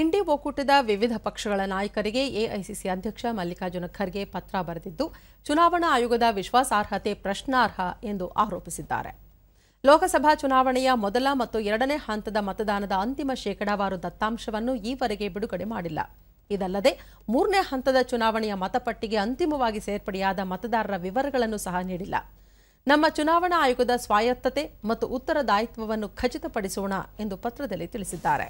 ಇಂಡಿ ಒಕ್ಕೂಟದ ವಿವಿಧ ಪಕ್ಷಗಳ ನಾಯಕರಿಗೆ ಎಐಸಿಸಿ ಅಧ್ಯಕ್ಷ ಮಲ್ಲಿಕಾರ್ಜುನ ಖರ್ಗೆ ಪತ್ರ ಬರೆದಿದ್ದು ಚುನಾವಣಾ ಆಯೋಗದ ವಿಶ್ವಾಸಾರ್ಹತೆ ಪ್ರಶ್ನಾರ್ಹ ಎಂದು ಆರೋಪಿಸಿದ್ದಾರೆ ಲೋಕಸಭಾ ಚುನಾವಣೆಯ ಮೊದಲ ಮತ್ತು ಎರಡನೇ ಹಂತದ ಮತದಾನದ ಅಂತಿಮ ಶೇಕಡಾವಾರು ದತ್ತಾಂಶವನ್ನು ಈವರೆಗೆ ಬಿಡುಗಡೆ ಮಾಡಿಲ್ಲ ಇದಲ್ಲದೆ ಮೂರನೇ ಹಂತದ ಚುನಾವಣೆಯ ಮತಪಟ್ಟಿಗೆ ಅಂತಿಮವಾಗಿ ಸೇರ್ಪಡೆಯಾದ ಮತದಾರರ ವಿವರಗಳನ್ನು ಸಹ ನೀಡಿಲ್ಲ ನಮ್ಮ ಚುನಾವಣಾ ಆಯೋಗದ ಸ್ವಾಯತ್ತತೆ ಮತ್ತು ಉತ್ತರದಾಯಿತ್ವವನ್ನು ಖಚಿತಪಡಿಸೋಣ ಎಂದು ಪತ್ರದಲ್ಲಿ ತಿಳಿಸಿದ್ದಾರೆ